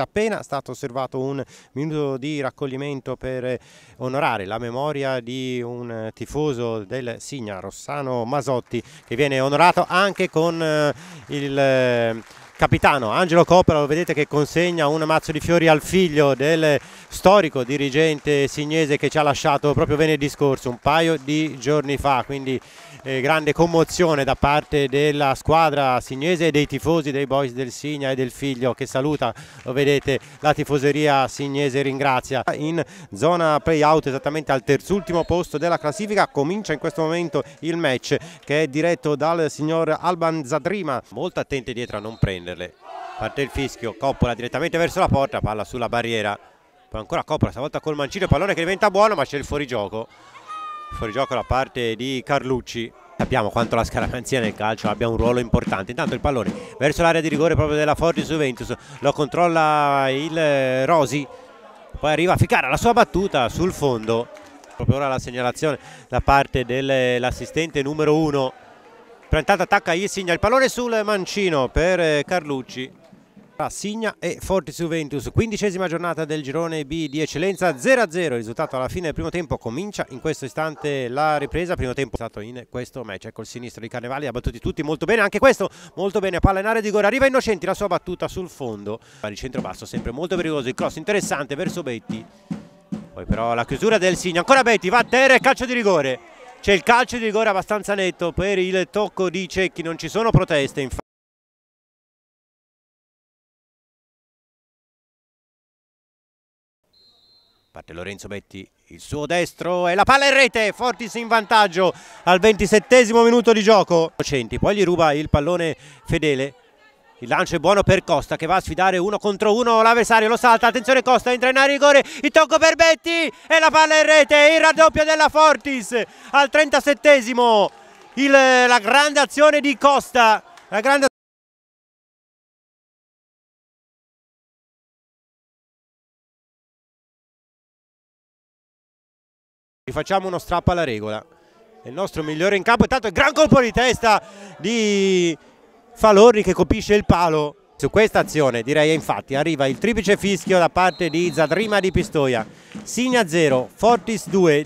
appena stato osservato un minuto di raccoglimento per eh, onorare la memoria di un eh, tifoso del Signa, Rossano Masotti, che viene onorato anche con eh, il capitano Angelo Coppola, vedete che consegna un mazzo di fiori al figlio del storico dirigente signese che ci ha lasciato proprio venerdì scorso, un paio di giorni fa, quindi eh, grande commozione da parte della squadra signese e dei tifosi dei boys del Signa e del figlio che saluta, lo vedete, la tifoseria signese ringrazia. In zona play-out esattamente al terzultimo posto della classifica comincia in questo momento il match che è diretto dal signor Alban Zadrima, molto attenti dietro a non prendere prenderle parte il fischio Coppola direttamente verso la porta palla sulla barriera poi ancora Coppola stavolta col mancino pallone che diventa buono ma c'è il fuorigioco fuorigioco da parte di Carlucci sappiamo quanto la scaramanzia nel calcio abbia un ruolo importante intanto il pallone verso l'area di rigore proprio della Fortis Juventus lo controlla il eh, Rosi poi arriva a Ficara la sua battuta sul fondo proprio ora la segnalazione da parte dell'assistente numero 1 però intanto attacca Iesigna il pallone sul mancino per eh, Carlucci Signa e Fortis Juventus, quindicesima giornata del girone B di eccellenza 0-0, risultato alla fine del primo tempo, comincia in questo istante la ripresa, primo tempo è stato in questo match, ecco il sinistro di Carnevali, ha battuti tutti molto bene, anche questo molto bene, palla in area di gore, arriva Innocenti, la sua battuta sul fondo, di centro-basso sempre molto pericoloso, il cross interessante verso Betti, poi però la chiusura del Signa, ancora Betti, va a terra e calcio di rigore. C'è il calcio di rigore abbastanza netto per il tocco di Cecchi, non ci sono proteste infatti. Parte Lorenzo Betti, il suo destro e la palla in rete, Fortis in vantaggio al ventisettesimo minuto di gioco. Poi gli ruba il pallone Fedele il lancio è buono per Costa che va a sfidare uno contro uno l'avversario, lo salta, attenzione Costa, entra in area rigore, il tocco per Betti e la palla in rete, il raddoppio della Fortis al 37 il, la grande azione di Costa, la grande Rifacciamo uno strappo alla regola. Il nostro migliore in campo, intanto il gran colpo di testa di fa Lorri che colpisce il palo. Su questa azione direi infatti arriva il triplice fischio da parte di Zadrima di Pistoia. Signa 0, Fortis 2,